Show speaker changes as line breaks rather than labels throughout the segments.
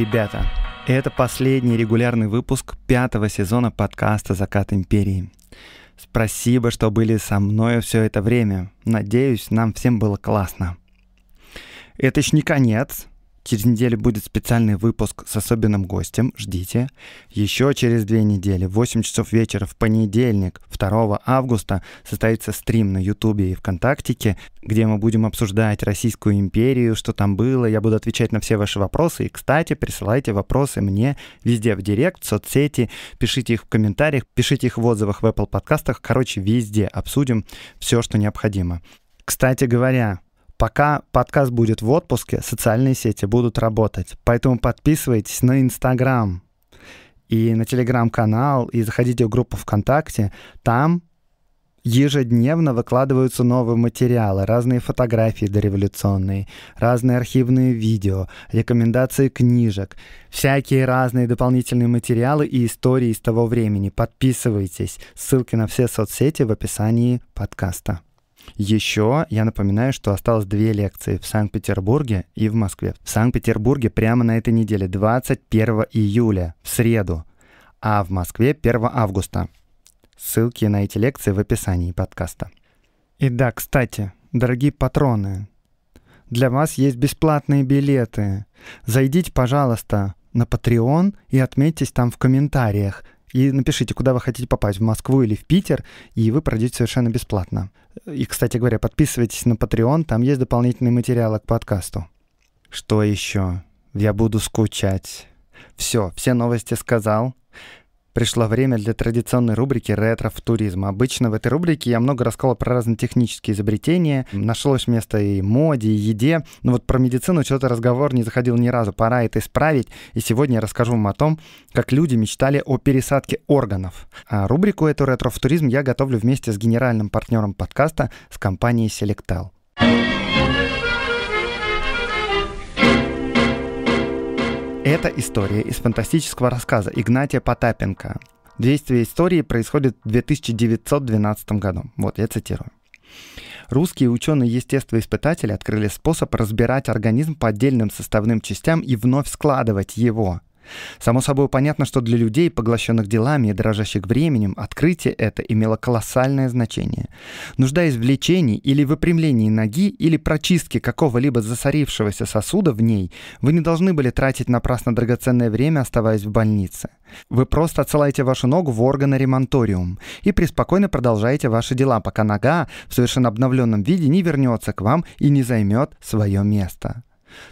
ребята! Это последний регулярный выпуск пятого сезона подкаста «Закат империи». Спасибо, что были со мной все это время. Надеюсь, нам всем было классно. Это еще не конец. Через неделю будет специальный выпуск с особенным гостем, ждите. Еще через две недели, в 8 часов вечера в понедельник, 2 августа, состоится стрим на Ютубе и ВКонтактике, где мы будем обсуждать Российскую империю, что там было. Я буду отвечать на все ваши вопросы. И, кстати, присылайте вопросы мне везде в директ, в соцсети, пишите их в комментариях, пишите их в отзывах в Apple подкастах. Короче, везде обсудим все, что необходимо. Кстати говоря, Пока подкаст будет в отпуске, социальные сети будут работать. Поэтому подписывайтесь на Инстаграм и на Телеграм-канал, и заходите в группу ВКонтакте. Там ежедневно выкладываются новые материалы, разные фотографии дореволюционные, разные архивные видео, рекомендации книжек, всякие разные дополнительные материалы и истории из того времени. Подписывайтесь. Ссылки на все соцсети в описании подкаста. Еще я напоминаю, что осталось две лекции в Санкт-Петербурге и в Москве. В Санкт-Петербурге прямо на этой неделе, 21 июля, в среду, а в Москве 1 августа. Ссылки на эти лекции в описании подкаста. И да, кстати, дорогие патроны, для вас есть бесплатные билеты. Зайдите, пожалуйста, на Patreon и отметьтесь там в комментариях – и напишите, куда вы хотите попасть, в Москву или в Питер, и вы пройдете совершенно бесплатно. И, кстати говоря, подписывайтесь на Patreon, там есть дополнительные материалы к подкасту. Что еще? Я буду скучать. Все, все новости сказал. Пришло время для традиционной рубрики «Ретро в туризм». Обычно в этой рубрике я много рассказывал про разные технические изобретения. Нашлось место и моде, и еде. Но вот про медицину что-то разговор не заходил ни разу. Пора это исправить. И сегодня я расскажу вам о том, как люди мечтали о пересадке органов. А рубрику эту «Ретро в туризм» я готовлю вместе с генеральным партнером подкаста с компанией «Селектал». thank Это история из фантастического рассказа Игнатия Потапенко. Действие истории происходит в 2912 году. Вот, я цитирую. Русские ученые-естествоиспытатели открыли способ разбирать организм по отдельным составным частям и вновь складывать его. Само собой понятно, что для людей, поглощенных делами и дорожащих временем, открытие это имело колоссальное значение. Нуждаясь в лечении или выпрямлении ноги или прочистке какого-либо засорившегося сосуда в ней, вы не должны были тратить напрасно драгоценное время, оставаясь в больнице. Вы просто отсылаете вашу ногу в органоремонториум и преспокойно продолжаете ваши дела, пока нога в совершенно обновленном виде не вернется к вам и не займет свое место.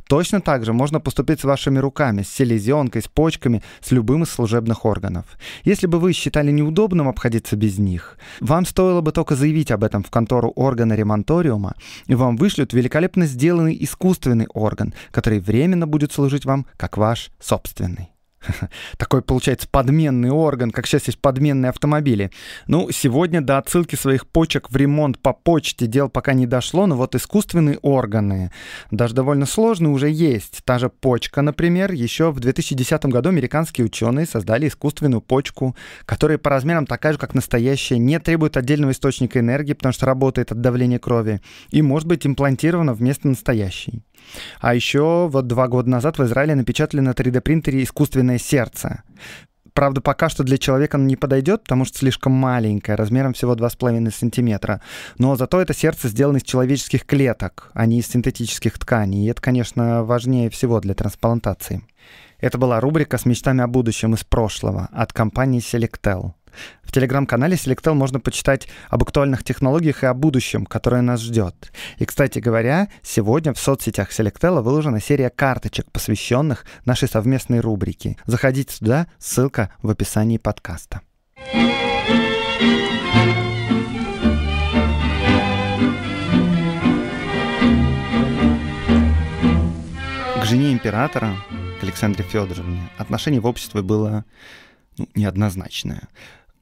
Точно так же можно поступить с вашими руками, с селезенкой, с почками, с любым из служебных органов. Если бы вы считали неудобным обходиться без них, вам стоило бы только заявить об этом в контору органа ремонториума, и вам вышлют великолепно сделанный искусственный орган, который временно будет служить вам как ваш собственный. такой, получается, подменный орган, как сейчас есть подменные автомобили. Ну, сегодня до отсылки своих почек в ремонт по почте дел пока не дошло, но вот искусственные органы, даже довольно сложные, уже есть. Та же почка, например, еще в 2010 году американские ученые создали искусственную почку, которая по размерам такая же, как настоящая, не требует отдельного источника энергии, потому что работает от давления крови, и может быть имплантирована вместо настоящей. А еще вот два года назад в Израиле напечатали на 3D-принтере искусственное «Холодное сердце». Правда, пока что для человека он не подойдет, потому что слишком маленькое, размером всего 2,5 сантиметра. Но зато это сердце сделано из человеческих клеток, а не из синтетических тканей. И это, конечно, важнее всего для трансплантации. Это была рубрика с мечтами о будущем из прошлого от компании Selectel. В телеграм-канале Selectel можно почитать об актуальных технологиях и о будущем, которое нас ждет. И, кстати говоря, сегодня в соцсетях Selectel выложена серия карточек, посвященных нашей совместной рубрике. Заходите сюда, ссылка в описании подкаста. К жене императора, к Александре Федоровне, отношение в обществе было ну, неоднозначное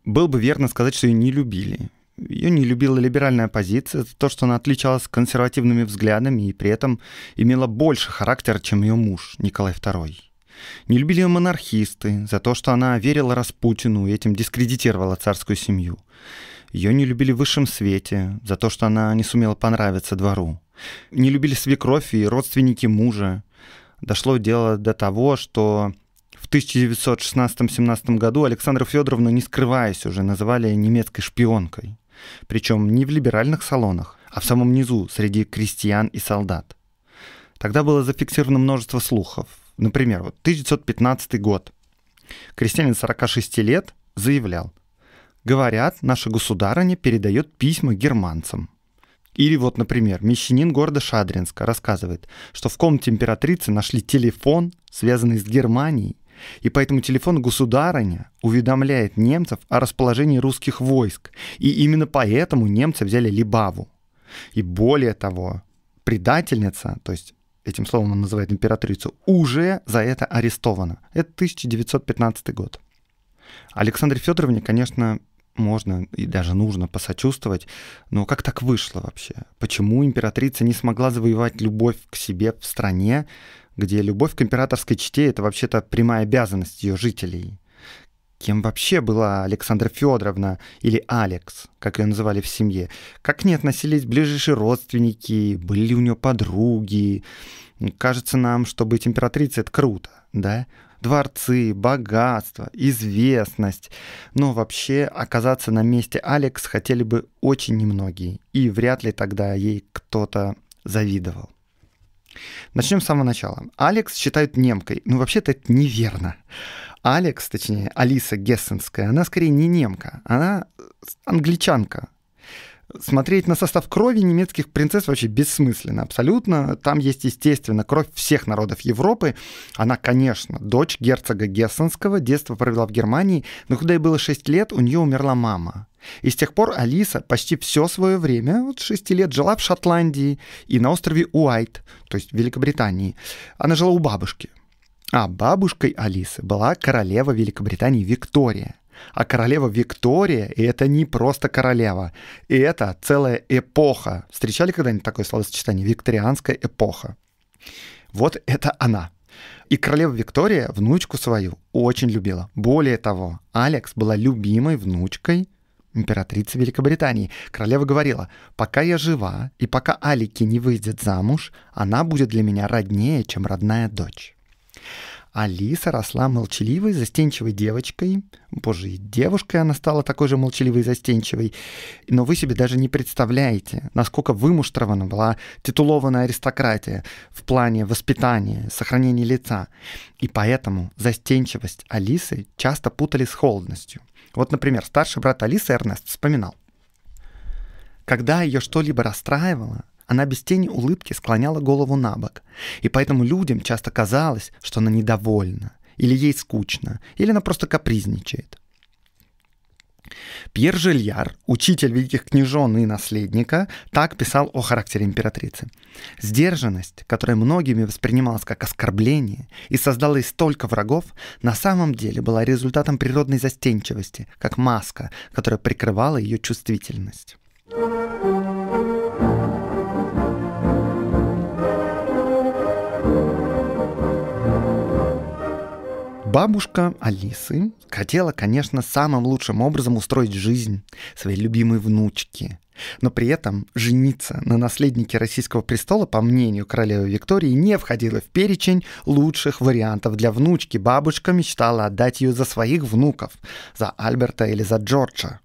было бы верно сказать, что ее не любили. Ее не любила либеральная оппозиция, то, что она отличалась консервативными взглядами и при этом имела больше характера, чем ее муж Николай II. Не любили ее монархисты за то, что она верила Распутину и этим дискредитировала царскую семью. Ее не любили в высшем свете за то, что она не сумела понравиться двору. Не любили свекровь и родственники мужа. Дошло дело до того, что 1916-17 году Александру Федоровну, не скрываясь уже, называли немецкой шпионкой. Причем не в либеральных салонах, а в самом низу, среди крестьян и солдат. Тогда было зафиксировано множество слухов. Например, вот 1915 год. Крестьянин 46 лет заявлял, «Говорят, наша государыня передает письма германцам». Или вот, например, мещанин города Шадринска рассказывает, что в комнате императрицы нашли телефон, связанный с Германией, и поэтому телефон государыня уведомляет немцев о расположении русских войск. И именно поэтому немцы взяли Либаву. И более того, предательница, то есть этим словом он называет императрицу, уже за это арестована. Это 1915 год. Александре Федоровне, конечно, можно и даже нужно посочувствовать, но как так вышло вообще? Почему императрица не смогла завоевать любовь к себе в стране, где любовь к императорской чте — это вообще-то прямая обязанность ее жителей. Кем вообще была Александра Федоровна или Алекс, как ее называли в семье? Как к ней относились ближайшие родственники? Были ли у нее подруги? Кажется нам, что быть императрицей — это круто, да? Дворцы, богатство, известность. Но вообще оказаться на месте Алекс хотели бы очень немногие, и вряд ли тогда ей кто-то завидовал. Начнем с самого начала. Алекс считают немкой. Ну, вообще-то это неверно. Алекс, точнее, Алиса Гессенская, она скорее не немка, она э, англичанка. Смотреть на состав крови немецких принцесс вообще бессмысленно, абсолютно. Там есть, естественно, кровь всех народов Европы. Она, конечно, дочь герцога Гессенского, детство провела в Германии, но когда ей было 6 лет, у нее умерла мама. И с тех пор Алиса почти все свое время, вот 6 лет, жила в Шотландии и на острове Уайт, то есть в Великобритании. Она жила у бабушки. А бабушкой Алисы была королева Великобритании Виктория. А королева Виктория — это не просто королева, это целая эпоха. Встречали когда-нибудь такое словосочетание? Викторианская эпоха. Вот это она. И королева Виктория внучку свою очень любила. Более того, Алекс была любимой внучкой императрица Великобритании. Королева говорила, пока я жива и пока Алики не выйдет замуж, она будет для меня роднее, чем родная дочь. Алиса росла молчаливой, застенчивой девочкой. Боже, и девушкой она стала такой же молчаливой и застенчивой. Но вы себе даже не представляете, насколько вымуштрована была титулованная аристократия в плане воспитания, сохранения лица. И поэтому застенчивость Алисы часто путали с холодностью – вот, например, старший брат Алисы Эрнест вспоминал. Когда ее что-либо расстраивало, она без тени улыбки склоняла голову на бок, и поэтому людям часто казалось, что она недовольна, или ей скучно, или она просто капризничает. Пьер Жильяр, учитель великих княжон и наследника, так писал о характере императрицы. «Сдержанность, которая многими воспринималась как оскорбление и создала из столько врагов, на самом деле была результатом природной застенчивости, как маска, которая прикрывала ее чувствительность». Бабушка Алисы хотела, конечно, самым лучшим образом устроить жизнь своей любимой внучки. Но при этом жениться на наследнике российского престола, по мнению королевы Виктории, не входило в перечень лучших вариантов для внучки. Бабушка мечтала отдать ее за своих внуков, за Альберта или за Джорджа.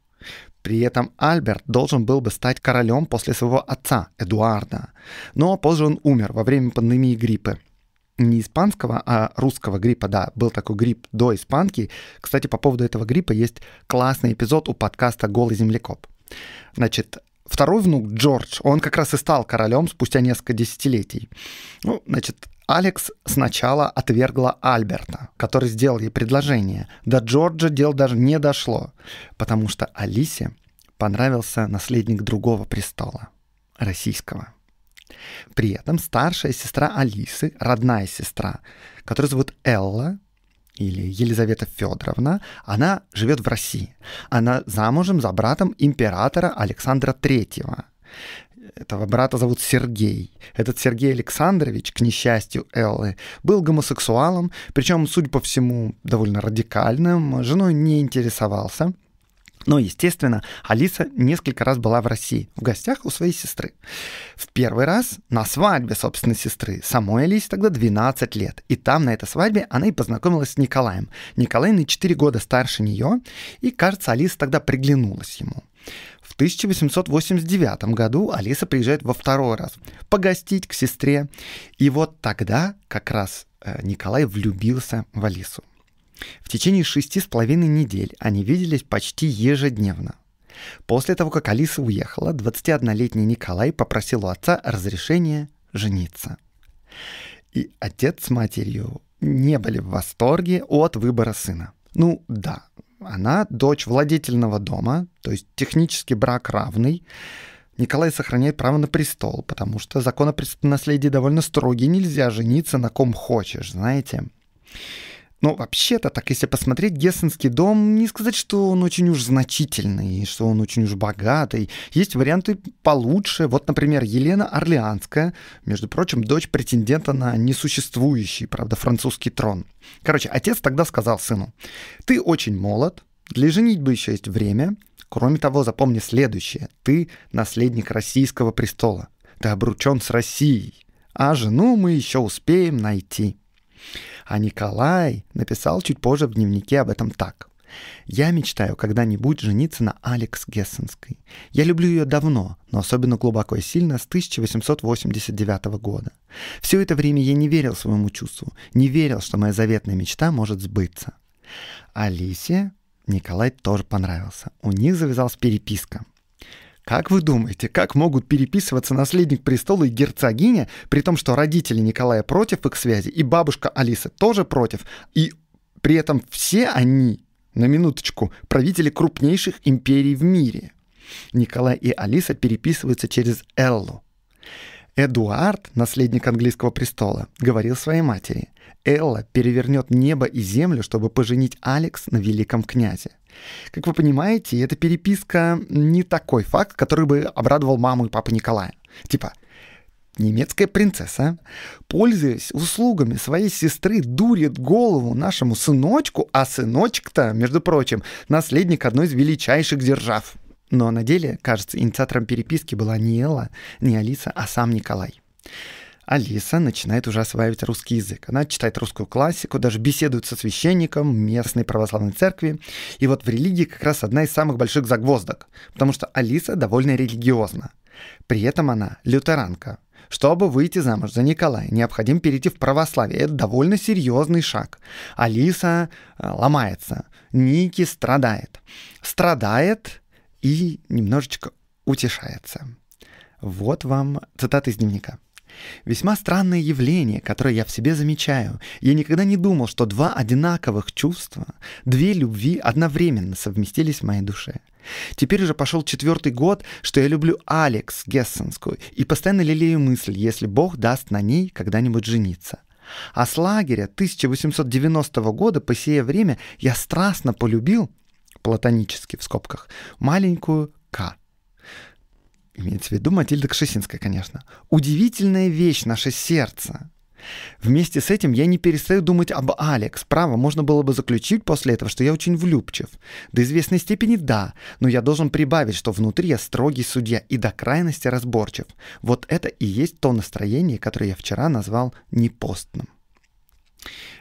При этом Альберт должен был бы стать королем после своего отца, Эдуарда. Но позже он умер во время пандемии гриппа – не испанского, а русского гриппа, да, был такой грипп до испанки. Кстати, по поводу этого гриппа есть классный эпизод у подкаста «Голый землекоп». Значит, второй внук Джордж, он как раз и стал королем спустя несколько десятилетий. Ну, значит, Алекс сначала отвергла Альберта, который сделал ей предложение. До Джорджа дело даже не дошло, потому что Алисе понравился наследник другого престола, российского. При этом старшая сестра Алисы, родная сестра, которую зовут Элла или Елизавета Федоровна, она живет в России. Она замужем за братом императора Александра Третьего. Этого брата зовут Сергей. Этот Сергей Александрович, к несчастью Эллы, был гомосексуалом, причем, судя по всему, довольно радикальным, женой не интересовался – но, естественно, Алиса несколько раз была в России, в гостях у своей сестры. В первый раз на свадьбе собственной сестры. Самой Алисе тогда 12 лет. И там, на этой свадьбе, она и познакомилась с Николаем. Николай на 4 года старше нее, и, кажется, Алиса тогда приглянулась ему. В 1889 году Алиса приезжает во второй раз погостить к сестре. И вот тогда как раз э, Николай влюбился в Алису. В течение шести с половиной недель они виделись почти ежедневно. После того, как Алиса уехала, 21-летний Николай попросил у отца разрешения жениться. И отец с матерью не были в восторге от выбора сына. Ну да, она дочь владетельного дома, то есть технический брак равный. Николай сохраняет право на престол, потому что закон о наследии довольно строгий, нельзя жениться на ком хочешь, знаете. Ну, вообще-то, так если посмотреть, Гессенский дом, не сказать, что он очень уж значительный, что он очень уж богатый. Есть варианты получше. Вот, например, Елена Орлеанская, между прочим, дочь претендента на несуществующий, правда, французский трон. Короче, отец тогда сказал сыну, ты очень молод, для женитьбы еще есть время. Кроме того, запомни следующее. Ты наследник российского престола. Ты обручен с Россией. А жену мы еще успеем найти. А Николай написал чуть позже в дневнике об этом так. Я мечтаю когда-нибудь жениться на Алекс Гессенской. Я люблю ее давно, но особенно глубоко и сильно с 1889 года. Все это время я не верил своему чувству, не верил, что моя заветная мечта может сбыться. Алисе Николай тоже понравился. У них завязалась переписка. Как вы думаете, как могут переписываться наследник престола и герцогиня, при том, что родители Николая против их связи, и бабушка Алисы тоже против, и при этом все они, на минуточку, правители крупнейших империй в мире? Николай и Алиса переписываются через Эллу. Эдуард, наследник английского престола, говорил своей матери, Элла перевернет небо и землю, чтобы поженить Алекс на великом князе. Как вы понимаете, эта переписка не такой факт, который бы обрадовал маму и папу Николая. Типа, немецкая принцесса, пользуясь услугами своей сестры, дурит голову нашему сыночку, а сыночек-то, между прочим, наследник одной из величайших держав. Но на деле, кажется, инициатором переписки была не Элла, не Алиса, а сам Николай. Алиса начинает уже осваивать русский язык. Она читает русскую классику, даже беседует со священником местной православной церкви. И вот в религии как раз одна из самых больших загвоздок, потому что Алиса довольно религиозна. При этом она лютеранка. Чтобы выйти замуж за Николая, необходимо перейти в православие. Это довольно серьезный шаг. Алиса э, ломается. Ники страдает. Страдает и немножечко утешается. Вот вам цитата из дневника. Весьма странное явление, которое я в себе замечаю. Я никогда не думал, что два одинаковых чувства, две любви одновременно совместились в моей душе. Теперь уже пошел четвертый год, что я люблю Алекс Гессенскую и постоянно лелею мысль, если Бог даст на ней когда-нибудь жениться. А с лагеря 1890 года по сие время я страстно полюбил платонически в скобках, маленькую К. Имеется в виду Матильда Кшесинская, конечно. Удивительная вещь наше сердце. Вместе с этим я не перестаю думать об Алекс. Право, можно было бы заключить после этого, что я очень влюбчив. До известной степени да, но я должен прибавить, что внутри я строгий судья и до крайности разборчив. Вот это и есть то настроение, которое я вчера назвал непостным.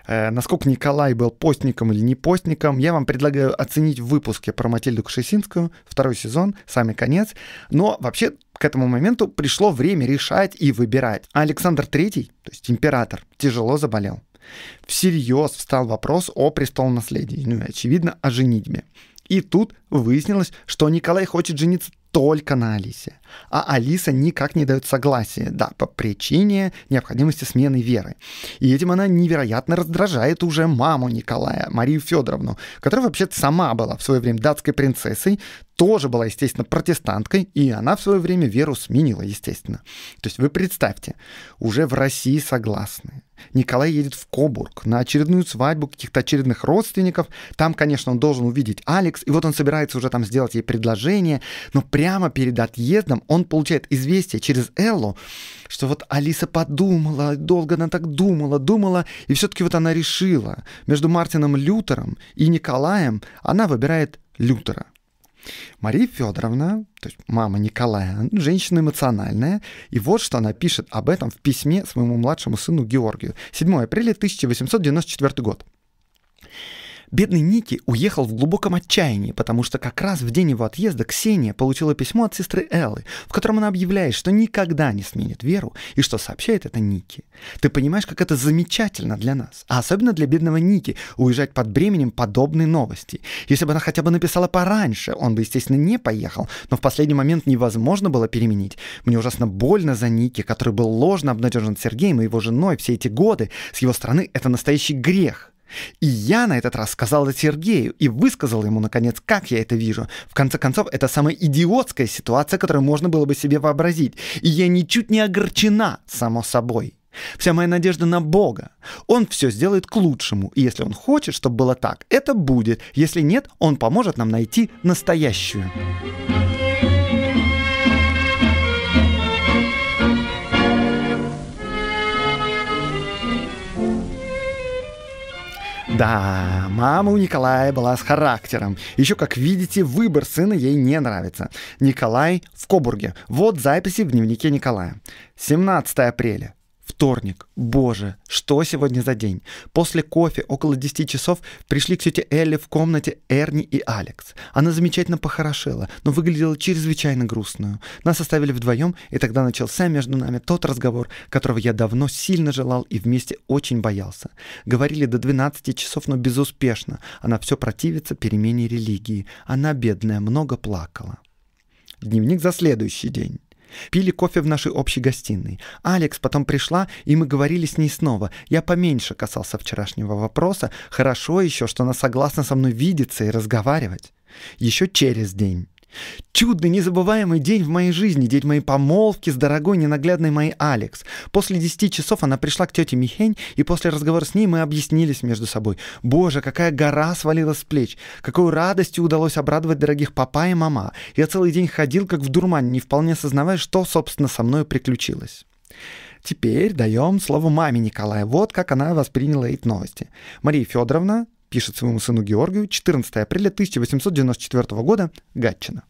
Э, насколько Николай был постником или не постником, я вам предлагаю оценить в выпуске про Матильду Кшесинскую, второй сезон, самый конец. Но вообще к этому моменту пришло время решать и выбирать. Александр III, то есть император, тяжело заболел. Всерьез встал вопрос о престолонаследии, ну и, очевидно, о женитьбе. И тут выяснилось, что Николай хочет жениться только на Алисе. А Алиса никак не дает согласия, да, по причине необходимости смены веры. И этим она невероятно раздражает уже маму Николая, Марию Федоровну, которая вообще сама была в свое время датской принцессой, тоже была, естественно, протестанткой, и она в свое время веру сменила, естественно. То есть вы представьте, уже в России согласны, Николай едет в Кобург на очередную свадьбу каких-то очередных родственников. Там, конечно, он должен увидеть Алекс, и вот он собирается уже там сделать ей предложение, но прямо перед отъездом он получает известие через Эллу, что вот Алиса подумала, долго она так думала, думала, и все-таки вот она решила. Между Мартином Лютером и Николаем она выбирает Лютера. Мария Федоровна, то есть мама Николая, женщина эмоциональная, и вот что она пишет об этом в письме своему младшему сыну Георгию. 7 апреля 1894 год. Бедный Ники уехал в глубоком отчаянии, потому что как раз в день его отъезда Ксения получила письмо от сестры Эллы, в котором она объявляет, что никогда не сменит веру и что сообщает это Ники. Ты понимаешь, как это замечательно для нас, а особенно для бедного Ники, уезжать под бременем подобной новости. Если бы она хотя бы написала пораньше, он бы, естественно, не поехал, но в последний момент невозможно было переменить. Мне ужасно больно за Ники, который был ложно обнадежен Сергеем и его женой все эти годы. С его стороны это настоящий грех. И я на этот раз сказал это Сергею и высказал ему, наконец, как я это вижу. В конце концов, это самая идиотская ситуация, которую можно было бы себе вообразить. И я ничуть не огорчена, само собой. Вся моя надежда на Бога. Он все сделает к лучшему, и если он хочет, чтобы было так, это будет. Если нет, он поможет нам найти настоящую. Да, мама у Николая была с характером. Еще, как видите, выбор сына ей не нравится. Николай в Кобурге. Вот записи в дневнике Николая. 17 апреля. Вторник. Боже, что сегодня за день? После кофе около 10 часов пришли к тете Элли в комнате Эрни и Алекс. Она замечательно похорошела, но выглядела чрезвычайно грустную. Нас оставили вдвоем, и тогда начался между нами тот разговор, которого я давно сильно желал и вместе очень боялся. Говорили до 12 часов, но безуспешно. Она все противится перемене религии. Она, бедная, много плакала. Дневник за следующий день. Пили кофе в нашей общей гостиной. Алекс потом пришла, и мы говорили с ней снова. Я поменьше касался вчерашнего вопроса. Хорошо еще, что она согласна со мной видеться и разговаривать. Еще через день Чудный, незабываемый день в моей жизни, день моей помолвки с дорогой, ненаглядной моей Алекс. После 10 часов она пришла к тете Михень, и после разговора с ней мы объяснились между собой. Боже, какая гора свалилась с плеч, какой радостью удалось обрадовать дорогих папа и мама. Я целый день ходил, как в дурмане, не вполне сознавая, что, собственно, со мной приключилось. Теперь даем слово маме Николая. Вот как она восприняла эти новости. Мария Федоровна, пишет своему сыну Георгию 14 апреля 1894 года Гатчина.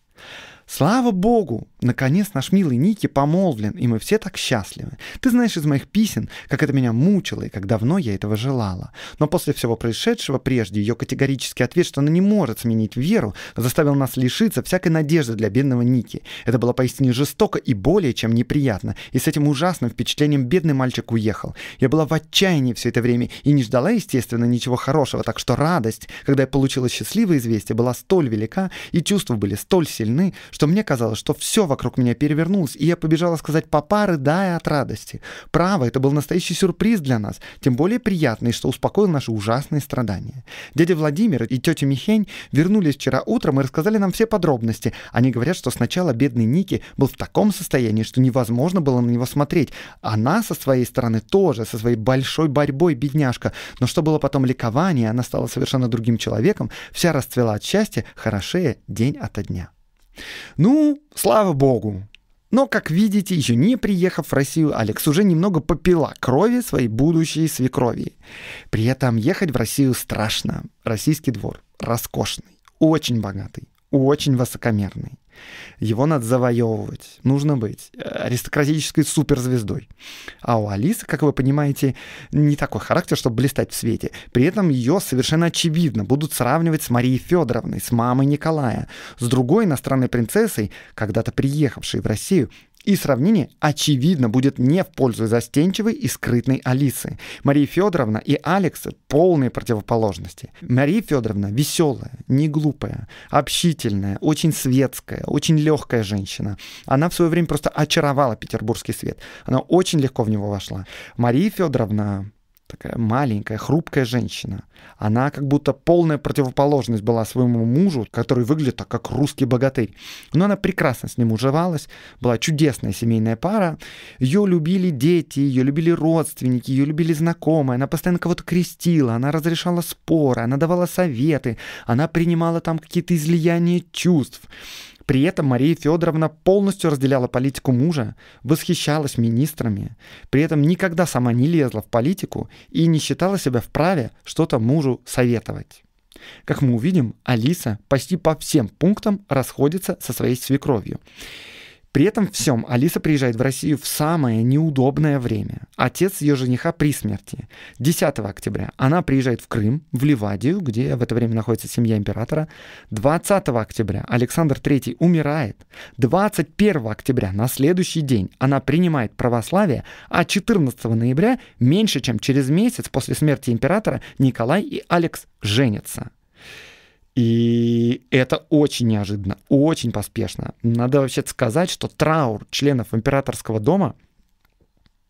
Слава богу, наконец наш милый Ники помолвлен, и мы все так счастливы. Ты знаешь из моих писем, как это меня мучило и как давно я этого желала. Но после всего происшедшего прежде ее категорический ответ, что она не может сменить веру, заставил нас лишиться всякой надежды для бедного Ники. Это было поистине жестоко и более чем неприятно, и с этим ужасным впечатлением бедный мальчик уехал. Я была в отчаянии все это время и не ждала, естественно, ничего хорошего, так что радость, когда я получила счастливое известие, была столь велика и чувства были столь сильны, что что мне казалось, что все вокруг меня перевернулось, и я побежала сказать папа, рыдая от радости. Право, это был настоящий сюрприз для нас, тем более приятный, что успокоил наши ужасные страдания. Дядя Владимир и тетя Михень вернулись вчера утром и рассказали нам все подробности. Они говорят, что сначала бедный Ники был в таком состоянии, что невозможно было на него смотреть. Она со своей стороны тоже, со своей большой борьбой, бедняжка. Но что было потом ликование, она стала совершенно другим человеком, вся расцвела от счастья, хорошее день ото дня. Ну, слава богу. Но, как видите, еще не приехав в Россию, Алекс уже немного попила крови своей будущей свекрови. При этом ехать в Россию страшно. Российский двор роскошный, очень богатый, очень высокомерный. Его надо завоевывать. Нужно быть э, аристократической суперзвездой. А у Алисы, как вы понимаете, не такой характер, чтобы блистать в свете. При этом ее совершенно очевидно будут сравнивать с Марией Федоровной, с мамой Николая, с другой иностранной принцессой, когда-то приехавшей в Россию и сравнение, очевидно, будет не в пользу застенчивой и скрытной Алисы. Мария Федоровна и Алекс – полные противоположности. Мария Федоровна веселая, не глупая, общительная, очень светская, очень легкая женщина. Она в свое время просто очаровала петербургский свет. Она очень легко в него вошла. Мария Федоровна такая маленькая, хрупкая женщина. Она как будто полная противоположность была своему мужу, который выглядит как русский богатырь. Но она прекрасно с ним уживалась, была чудесная семейная пара. Ее любили дети, ее любили родственники, ее любили знакомые. Она постоянно кого-то крестила, она разрешала споры, она давала советы, она принимала там какие-то излияния чувств. При этом Мария Федоровна полностью разделяла политику мужа, восхищалась министрами, при этом никогда сама не лезла в политику и не считала себя вправе что-то мужу советовать. Как мы увидим, Алиса почти по всем пунктам расходится со своей свекровью. При этом всем Алиса приезжает в Россию в самое неудобное время. Отец ее жениха при смерти. 10 октября она приезжает в Крым, в Ливадию, где в это время находится семья императора. 20 октября Александр III умирает. 21 октября на следующий день она принимает православие, а 14 ноября, меньше чем через месяц после смерти императора, Николай и Алекс женятся. И это очень неожиданно, очень поспешно. Надо вообще сказать, что траур членов императорского дома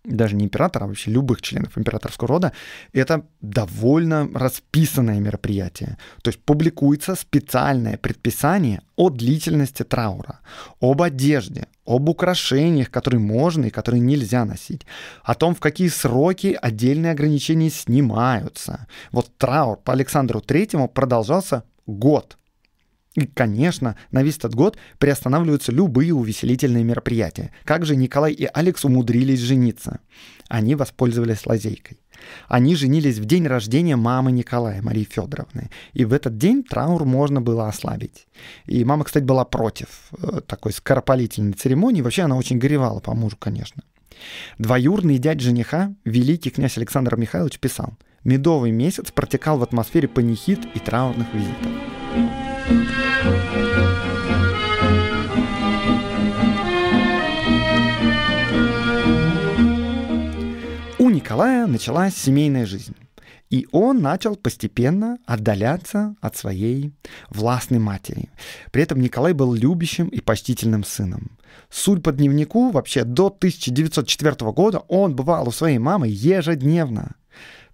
даже не императора, а вообще любых членов императорского рода, это довольно расписанное мероприятие. То есть публикуется специальное предписание о длительности траура, об одежде, об украшениях, которые можно и которые нельзя носить, о том, в какие сроки отдельные ограничения снимаются. Вот траур по Александру Третьему продолжался год. И, конечно, на весь этот год приостанавливаются любые увеселительные мероприятия. Как же Николай и Алекс умудрились жениться? Они воспользовались лазейкой. Они женились в день рождения мамы Николая, Марии Федоровны. И в этот день траур можно было ослабить. И мама, кстати, была против э, такой скоропалительной церемонии. Вообще она очень горевала по мужу, конечно. Двоюрный дядь жениха, великий князь Александр Михайлович, писал – Медовый месяц протекал в атмосфере панихид и траурных визитов. У Николая началась семейная жизнь. И он начал постепенно отдаляться от своей властной матери. При этом Николай был любящим и почтительным сыном. Суть по дневнику, вообще до 1904 года он бывал у своей мамы ежедневно.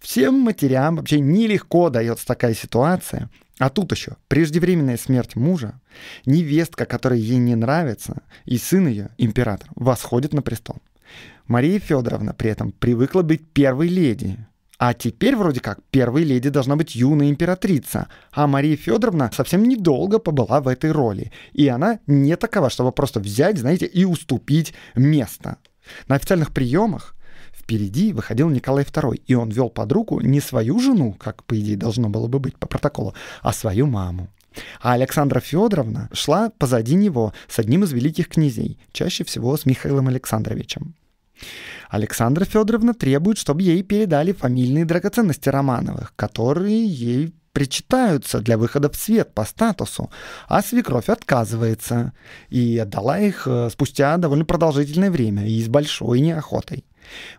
Всем матерям вообще нелегко дается такая ситуация. А тут еще преждевременная смерть мужа, невестка, которая ей не нравится, и сын ее, император, восходит на престол. Мария Федоровна при этом привыкла быть первой леди. А теперь вроде как первой леди должна быть юная императрица, а Мария Федоровна совсем недолго побыла в этой роли, и она не такова, чтобы просто взять, знаете, и уступить место. На официальных приемах впереди выходил Николай II, и он вел под руку не свою жену, как, по идее, должно было бы быть по протоколу, а свою маму. А Александра Федоровна шла позади него с одним из великих князей, чаще всего с Михаилом Александровичем. Александра Федоровна требует, чтобы ей передали фамильные драгоценности Романовых, которые ей причитаются для выхода в свет по статусу, а свекровь отказывается и отдала их э, спустя довольно продолжительное время и с большой неохотой.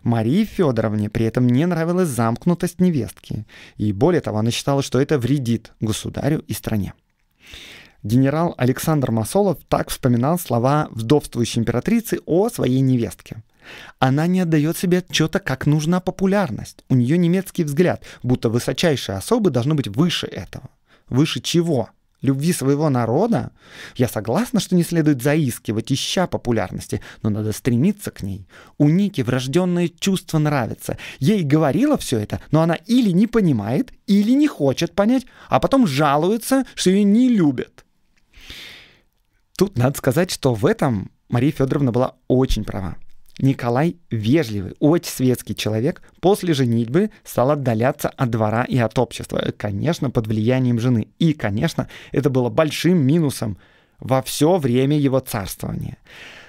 Марии Федоровне при этом не нравилась замкнутость невестки, и более того, она считала, что это вредит государю и стране. Генерал Александр Масолов так вспоминал слова вдовствующей императрицы о своей невестке. Она не отдает себе отчета, как нужна популярность. У нее немецкий взгляд, будто высочайшие особы должны быть выше этого. Выше чего? любви своего народа, я согласна, что не следует заискивать, ища популярности, но надо стремиться к ней. У Ники врожденное чувство нравится. Ей говорила все это, но она или не понимает, или не хочет понять, а потом жалуется, что ее не любят. Тут надо сказать, что в этом Мария Федоровна была очень права. Николай вежливый, очень светский человек, после женитьбы стал отдаляться от двора и от общества, э, конечно, под влиянием жены. И, конечно, это было большим минусом во все время его царствования.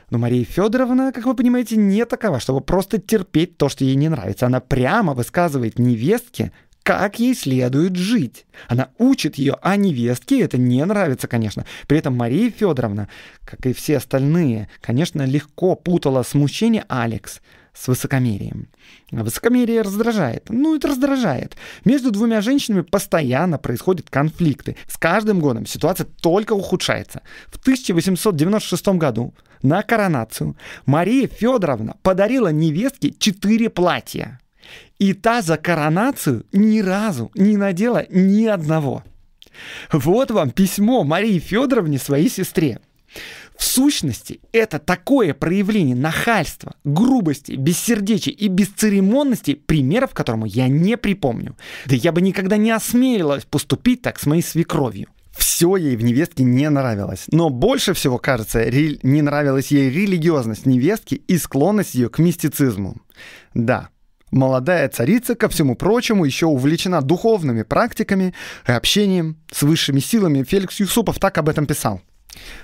Но Мария Федоровна, как вы понимаете, не такова, чтобы просто терпеть то, что ей не нравится. Она прямо высказывает невестке как ей следует жить. Она учит ее, а невестке это не нравится, конечно. При этом Мария Федоровна, как и все остальные, конечно, легко путала смущение Алекс с высокомерием. Высокомерие раздражает. Ну, это раздражает. Между двумя женщинами постоянно происходят конфликты. С каждым годом ситуация только ухудшается. В 1896 году на коронацию Мария Федоровна подарила невестке четыре платья. И та за коронацию ни разу не надела ни одного. Вот вам письмо Марии Федоровне своей сестре. В сущности, это такое проявление нахальства, грубости, бессердечия и бесцеремонности, примеров которому я не припомню. Да я бы никогда не осмелилась поступить так с моей свекровью. Все ей в невестке не нравилось. Но больше всего, кажется, не нравилась ей религиозность невестки и склонность ее к мистицизму. Да, Молодая царица, ко всему прочему, еще увлечена духовными практиками и общением с высшими силами. Феликс Юсупов так об этом писал.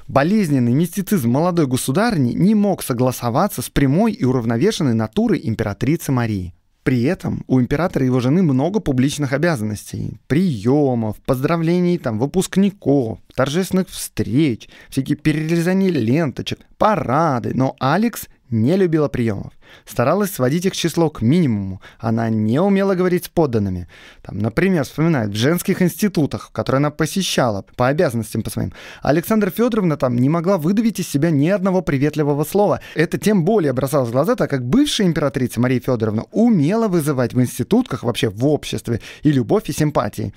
Болезненный мистицизм молодой государни не мог согласоваться с прямой и уравновешенной натурой императрицы Марии. При этом у императора и его жены много публичных обязанностей. Приемов, поздравлений там, выпускников, торжественных встреч, всякие перерезания ленточек, парады. Но Алекс не любила приемов старалась сводить их число к минимуму. Она не умела говорить с подданными. Там, например, вспоминает, в женских институтах, которые она посещала, по обязанностям по своим. Александра Федоровна там не могла выдавить из себя ни одного приветливого слова. Это тем более бросалось в глаза, так как бывшая императрица Мария Федоровна умела вызывать в институтках, вообще в обществе, и любовь, и симпатии.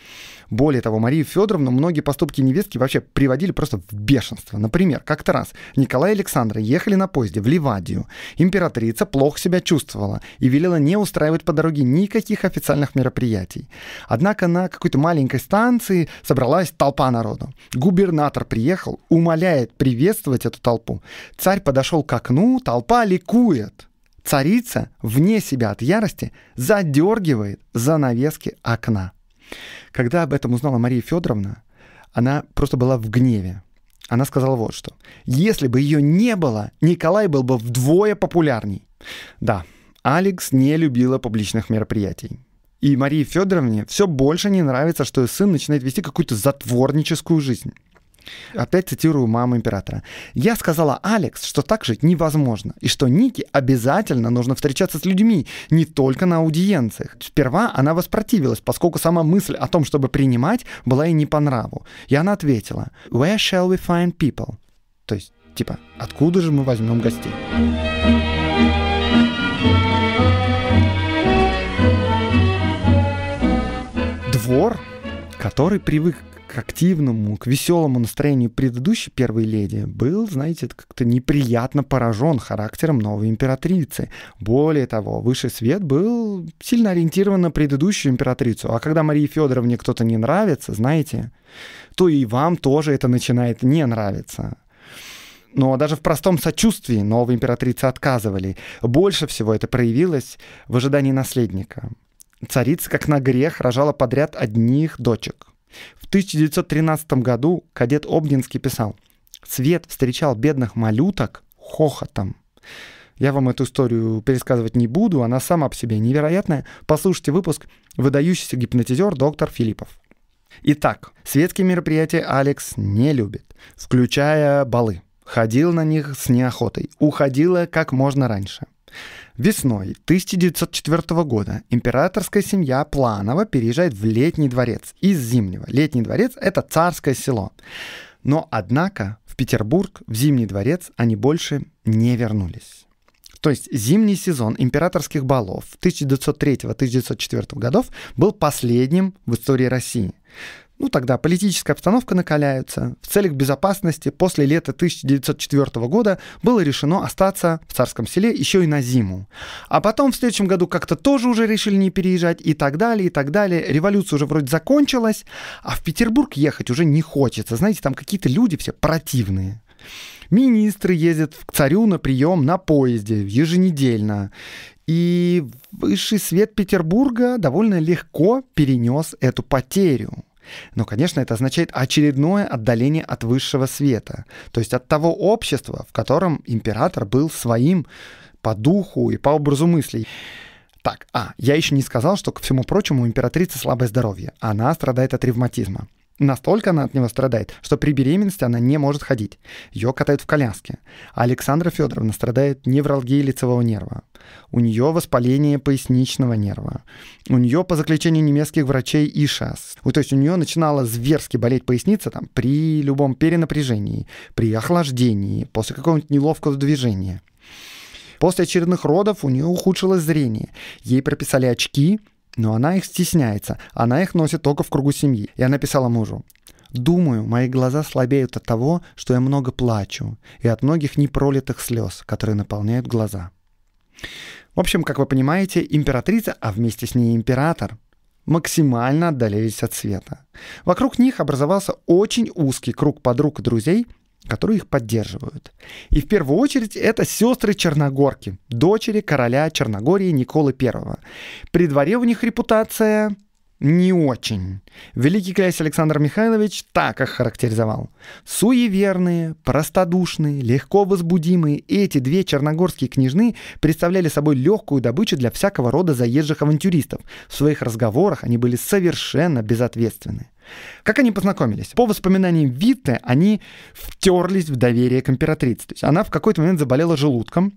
Более того, Марию Федоровну многие поступки невестки вообще приводили просто в бешенство. Например, как-то раз Николай и Александра ехали на поезде в Ливадию. Императрица плохо плохо себя чувствовала и велела не устраивать по дороге никаких официальных мероприятий. Однако на какой-то маленькой станции собралась толпа народу. Губернатор приехал, умоляет приветствовать эту толпу. Царь подошел к окну, толпа ликует. Царица, вне себя от ярости, задергивает занавески окна. Когда об этом узнала Мария Федоровна, она просто была в гневе. Она сказала вот что. Если бы ее не было, Николай был бы вдвое популярней. Да, Алекс не любила публичных мероприятий. И Марии Федоровне все больше не нравится, что ее сын начинает вести какую-то затворническую жизнь. Опять цитирую маму императора. «Я сказала Алекс, что так жить невозможно, и что Нике обязательно нужно встречаться с людьми, не только на аудиенциях. Сперва она воспротивилась, поскольку сама мысль о том, чтобы принимать, была ей не по нраву. И она ответила «Where shall we find people?» То есть, типа, «Откуда же мы возьмем гостей?» вор, который привык к активному, к веселому настроению предыдущей первой леди, был, знаете, как-то неприятно поражен характером новой императрицы. Более того, высший свет был сильно ориентирован на предыдущую императрицу. А когда Марии Федоровне кто-то не нравится, знаете, то и вам тоже это начинает не нравиться. Но ну, а даже в простом сочувствии новой императрицы отказывали. Больше всего это проявилось в ожидании наследника. Царица, как на грех, рожала подряд одних дочек. В 1913 году кадет Обнинский писал «Свет встречал бедных малюток хохотом». Я вам эту историю пересказывать не буду, она сама по себе невероятная. Послушайте выпуск «Выдающийся гипнотизер доктор Филиппов». Итак, светские мероприятия Алекс не любит, включая балы. Ходил на них с неохотой, уходила как можно раньше – Весной 1904 года императорская семья Планова переезжает в Летний дворец из Зимнего. Летний дворец — это царское село. Но, однако, в Петербург, в Зимний дворец они больше не вернулись. То есть зимний сезон императорских балов 1903-1904 годов был последним в истории России. Ну тогда политическая обстановка накаляется. В целях безопасности после лета 1904 года было решено остаться в царском селе еще и на зиму. А потом в следующем году как-то тоже уже решили не переезжать и так далее, и так далее. Революция уже вроде закончилась, а в Петербург ехать уже не хочется. Знаете, там какие-то люди все противные. Министры ездят к царю на прием на поезде еженедельно. И высший свет Петербурга довольно легко перенес эту потерю. Но, конечно, это означает очередное отдаление от высшего света, то есть от того общества, в котором император был своим по духу и по образу мыслей. Так, а, я еще не сказал, что, ко всему прочему, у императрицы слабое здоровье. Она страдает от ревматизма. Настолько она от него страдает, что при беременности она не может ходить. Ее катают в коляске. А Александра Федоровна страдает невралгией лицевого нерва у нее воспаление поясничного нерва, у нее, по заключению немецких врачей, ИШАС. То есть у нее начинала зверски болеть поясница там, при любом перенапряжении, при охлаждении, после какого-нибудь неловкого движения. После очередных родов у нее ухудшилось зрение. Ей прописали очки, но она их стесняется. Она их носит только в кругу семьи. И она писала мужу. Думаю, мои глаза слабеют от того, что я много плачу, и от многих непролитых слез, которые наполняют глаза. В общем, как вы понимаете, императрица, а вместе с ней император, максимально отдалились от света. Вокруг них образовался очень узкий круг подруг и друзей, которые их поддерживают. И в первую очередь это сестры Черногорки, дочери короля Черногории Николы I. При дворе у них репутация не очень. Великий князь Александр Михайлович так их характеризовал. Суеверные, простодушные, легко возбудимые эти две черногорские княжны представляли собой легкую добычу для всякого рода заезжих авантюристов. В своих разговорах они были совершенно безответственны. Как они познакомились? По воспоминаниям Витте, они втерлись в доверие к императрице. То есть она в какой-то момент заболела желудком,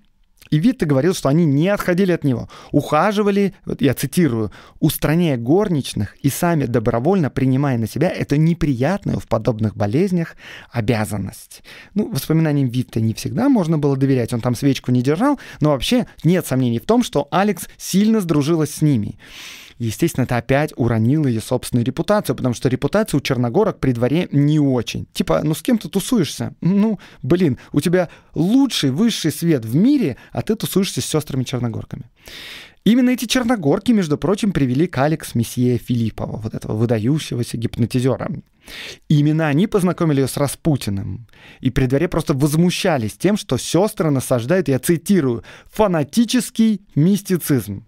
и Витте говорил, что они не отходили от него, ухаживали, вот я цитирую, устраняя горничных и сами добровольно принимая на себя эту неприятную в подобных болезнях обязанность. Ну, воспоминаниям Витте не всегда можно было доверять, он там свечку не держал, но вообще нет сомнений в том, что Алекс сильно сдружилась с ними естественно, это опять уронило ее собственную репутацию, потому что репутация у черногорок при дворе не очень. Типа, ну с кем ты тусуешься? Ну, блин, у тебя лучший высший свет в мире, а ты тусуешься с сестрами-черногорками. Именно эти черногорки, между прочим, привели к Алекс Месье Филиппова, вот этого выдающегося гипнотизера. И именно они познакомили ее с Распутиным. И при дворе просто возмущались тем, что сестры насаждают, я цитирую, «фанатический мистицизм»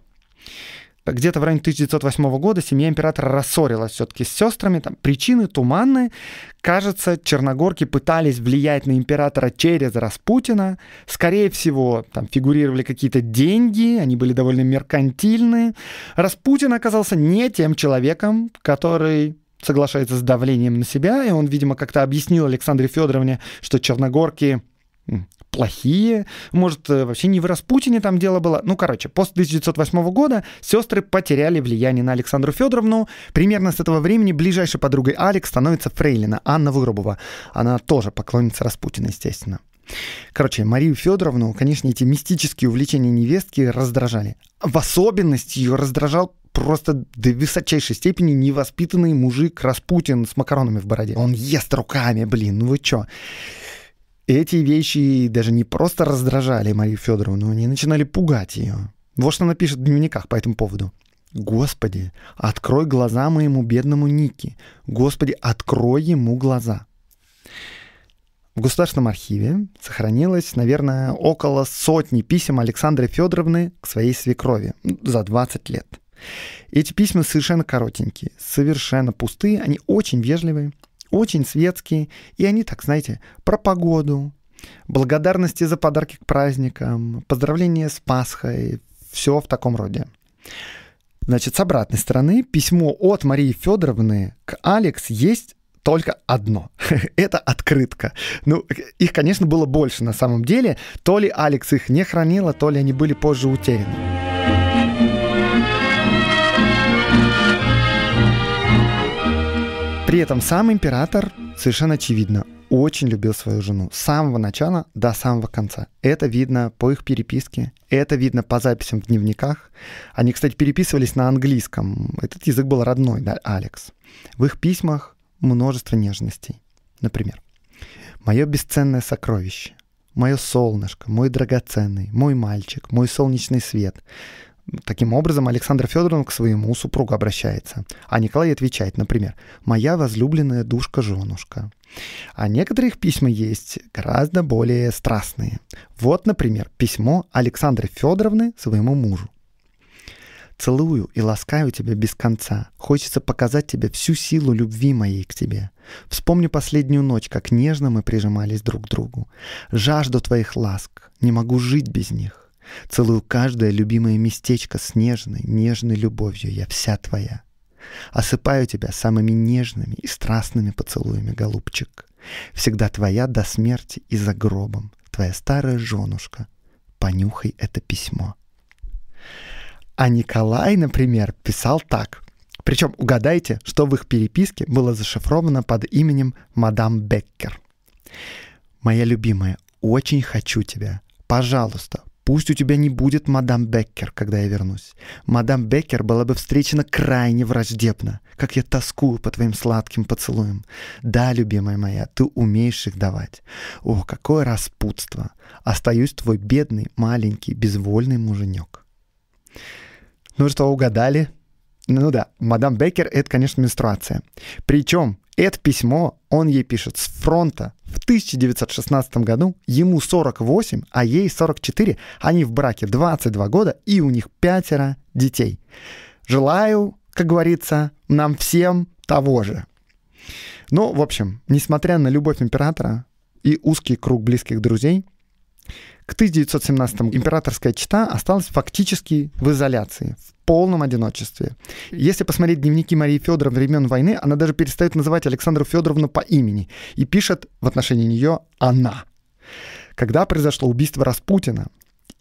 где-то в районе 1908 года семья императора рассорилась все-таки с сестрами. Там причины туманные. Кажется, черногорки пытались влиять на императора через Распутина. Скорее всего, там фигурировали какие-то деньги, они были довольно меркантильные. Распутин оказался не тем человеком, который соглашается с давлением на себя, и он, видимо, как-то объяснил Александре Федоровне, что черногорки плохие, может, э, вообще не в Распутине там дело было. Ну, короче, после 1908 года сестры потеряли влияние на Александру Федоровну. Примерно с этого времени ближайшей подругой Алекс становится фрейлина Анна Выгрубова. Она тоже поклонница Распутина, естественно. Короче, Марию Федоровну, конечно, эти мистические увлечения невестки раздражали. В особенности ее раздражал просто до высочайшей степени невоспитанный мужик Распутин с макаронами в бороде. Он ест руками, блин, ну вы чё? эти вещи даже не просто раздражали Марию Федоровну, они начинали пугать ее. Вот что она пишет в дневниках по этому поводу. «Господи, открой глаза моему бедному Нике, Господи, открой ему глаза». В Государственном архиве сохранилось, наверное, около сотни писем Александры Федоровны к своей свекрови ну, за 20 лет. Эти письма совершенно коротенькие, совершенно пустые, они очень вежливые – очень светские, и они, так знаете, про погоду, благодарности за подарки к праздникам, поздравления с Пасхой, все в таком роде. Значит, с обратной стороны, письмо от Марии Федоровны к Алекс есть только одно. это открытка. Ну, их, конечно, было больше на самом деле. То ли Алекс их не хранила, то ли они были позже утеряны. При этом сам император, совершенно очевидно, очень любил свою жену с самого начала до самого конца. Это видно по их переписке, это видно по записям в дневниках. Они, кстати, переписывались на английском. Этот язык был родной, да, Алекс. В их письмах множество нежностей. Например, «Мое бесценное сокровище, мое солнышко, мой драгоценный, мой мальчик, мой солнечный свет, Таким образом, Александр Федоров к своему супругу обращается, а Николай отвечает, например, «Моя возлюбленная душка-женушка». А некоторых письма есть гораздо более страстные. Вот, например, письмо Александры Федоровны своему мужу. Целую и ласкаю тебя без конца. Хочется показать тебе всю силу любви моей к тебе. Вспомню последнюю ночь, как нежно мы прижимались друг к другу. Жажду твоих ласк. Не могу жить без них. Целую каждое любимое местечко с нежной, нежной любовью. Я вся твоя. Осыпаю тебя самыми нежными и страстными поцелуями, голубчик. Всегда твоя до смерти и за гробом. Твоя старая женушка. Понюхай это письмо. А Николай, например, писал так. Причем угадайте, что в их переписке было зашифровано под именем мадам Беккер. «Моя любимая, очень хочу тебя. Пожалуйста, Пусть у тебя не будет мадам Беккер, когда я вернусь. Мадам Беккер была бы встречена крайне враждебно, как я тоскую по твоим сладким поцелуям. Да, любимая моя, ты умеешь их давать. О, какое распутство! Остаюсь твой бедный, маленький, безвольный муженек. Ну что, угадали? Ну да, мадам Беккер — это, конечно, менструация. Причем это письмо он ей пишет с фронта. В 1916 году ему 48, а ей 44. Они в браке 22 года, и у них пятеро детей. Желаю, как говорится, нам всем того же. Ну, в общем, несмотря на любовь императора и узкий круг близких друзей, к 1917-му императорская чита осталась фактически в изоляции, в полном одиночестве. Если посмотреть дневники Марии Федоровны времен войны, она даже перестает называть Александру Федоровну по имени и пишет в отношении нее «она». Когда произошло убийство Распутина,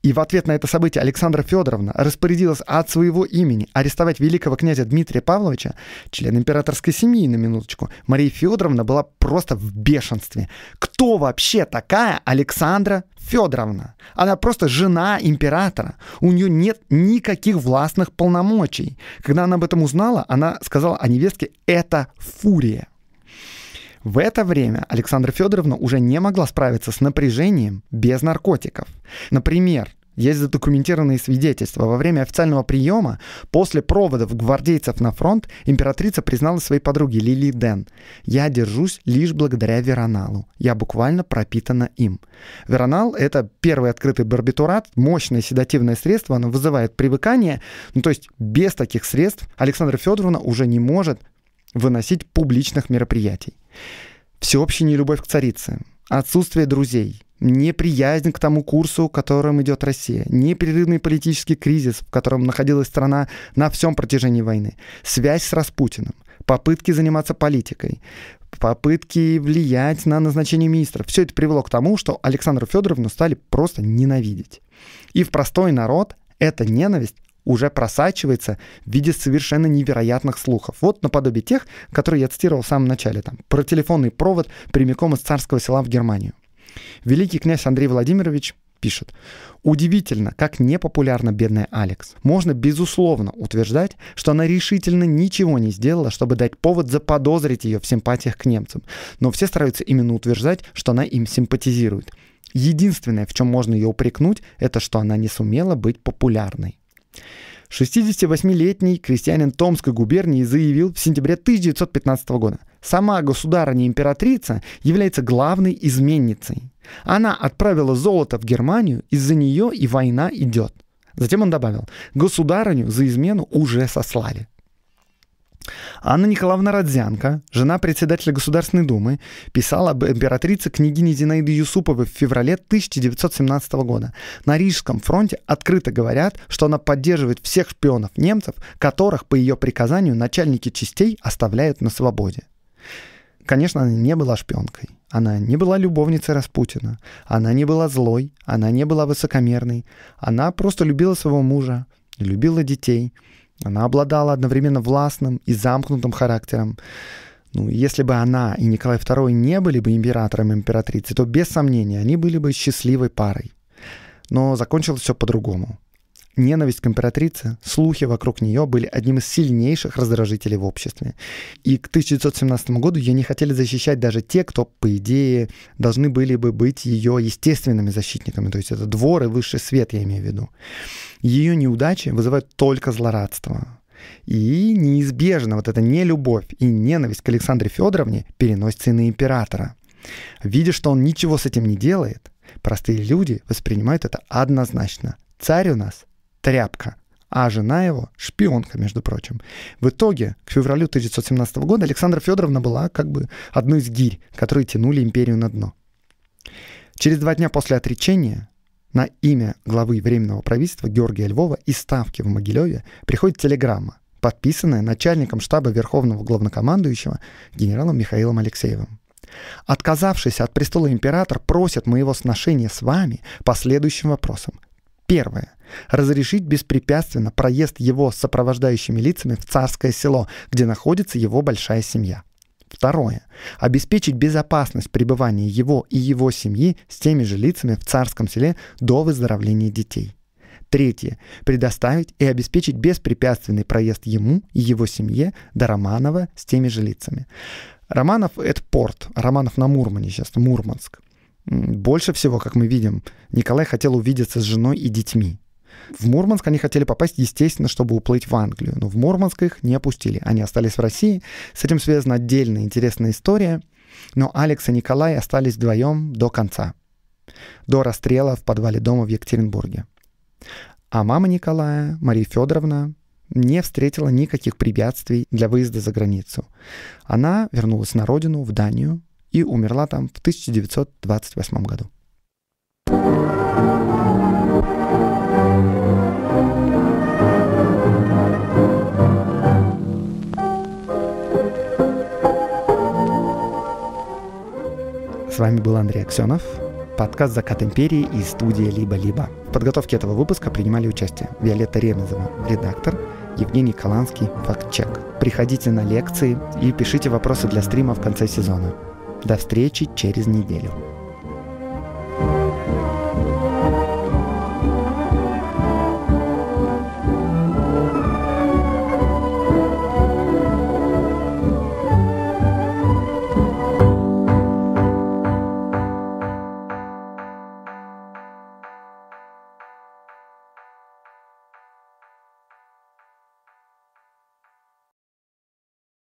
и в ответ на это событие Александра Федоровна распорядилась от своего имени арестовать великого князя Дмитрия Павловича, член императорской семьи, на минуточку. Мария Федоровна была просто в бешенстве. Кто вообще такая Александра Федоровна? Она просто жена императора. У нее нет никаких властных полномочий. Когда она об этом узнала, она сказала о невестке «это фурия». В это время Александра Федоровна уже не могла справиться с напряжением без наркотиков. Например, есть задокументированные свидетельства. Во время официального приема, после проводов гвардейцев на фронт, императрица призналась своей подруге Лили Ден. «Я держусь лишь благодаря Вероналу. Я буквально пропитана им». Веронал — это первый открытый барбитурат, мощное седативное средство, оно вызывает привыкание. Ну, то есть без таких средств Александра Федоровна уже не может выносить публичных мероприятий. Всеобщая нелюбовь к царице, отсутствие друзей, неприязнь к тому курсу, которым идет Россия, непрерывный политический кризис, в котором находилась страна на всем протяжении войны, связь с Распутиным, попытки заниматься политикой, попытки влиять на назначение министров. Все это привело к тому, что Александру Федоровну стали просто ненавидеть. И в простой народ эта ненависть уже просачивается в виде совершенно невероятных слухов. Вот наподобие тех, которые я цитировал в самом начале, там, про телефонный провод прямиком из царского села в Германию. Великий князь Андрей Владимирович пишет. Удивительно, как непопулярна бедная Алекс. Можно, безусловно, утверждать, что она решительно ничего не сделала, чтобы дать повод заподозрить ее в симпатиях к немцам. Но все стараются именно утверждать, что она им симпатизирует. Единственное, в чем можно ее упрекнуть, это что она не сумела быть популярной. 68-летний крестьянин Томской губернии заявил в сентябре 1915 года. Сама государыня-императрица является главной изменницей. Она отправила золото в Германию, из-за нее и война идет. Затем он добавил, государыню за измену уже сослали. Анна Николаевна Родзянко, жена председателя Государственной Думы, писала об императрице княгине Зинаиды Юсуповой в феврале 1917 года. На Рижском фронте открыто говорят, что она поддерживает всех шпионов немцев, которых по ее приказанию начальники частей оставляют на свободе. Конечно, она не была шпионкой. Она не была любовницей Распутина. Она не была злой. Она не была высокомерной. Она просто любила своего мужа, любила детей. Она обладала одновременно властным и замкнутым характером. Ну, если бы она и Николай II не были бы императором и императрицей, то без сомнения они были бы счастливой парой. Но закончилось все по-другому. Ненависть к императрице, слухи вокруг нее были одним из сильнейших раздражителей в обществе. И к 1917 году ее не хотели защищать даже те, кто, по идее, должны были бы быть ее естественными защитниками, то есть это двор и высший свет, я имею в виду. Ее неудачи вызывают только злорадство. И неизбежно вот эта нелюбовь и ненависть к Александре Федоровне переносится и на императора. Видя, что он ничего с этим не делает, простые люди воспринимают это однозначно. Царь у нас тряпка, а жена его — шпионка, между прочим. В итоге, к февралю 1917 года Александра Федоровна была как бы одной из гирь, которые тянули империю на дно. Через два дня после отречения на имя главы Временного правительства Георгия Львова из Ставки в Могилеве приходит телеграмма, подписанная начальником штаба Верховного Главнокомандующего генералом Михаилом Алексеевым. «Отказавшийся от престола император просит моего сношения с вами по следующим вопросам. Первое разрешить беспрепятственно проезд его с сопровождающими лицами в царское село, где находится его большая семья. Второе. Обеспечить безопасность пребывания его и его семьи с теми же лицами в царском селе до выздоровления детей. Третье. Предоставить и обеспечить беспрепятственный проезд ему и его семье до Романова с теми же лицами. Романов — это порт. Романов на Мурмане сейчас, Мурманск. Больше всего, как мы видим, Николай хотел увидеться с женой и детьми. В Мурманск они хотели попасть, естественно, чтобы уплыть в Англию, но в Мурманск их не пустили. Они остались в России. С этим связана отдельная интересная история. Но Алекс и Николай остались вдвоем до конца. До расстрела в подвале дома в Екатеринбурге. А мама Николая, Мария Федоровна, не встретила никаких препятствий для выезда за границу. Она вернулась на родину, в Данию, и умерла там в 1928 году. С вами был Андрей Аксенов, подкаст «Закат империи» и студия «Либо-либо». В подготовке этого выпуска принимали участие Виолетта Ремезова, редактор, Евгений Каланский, фактчек. Приходите на лекции и пишите вопросы для стрима в конце сезона. До встречи через неделю.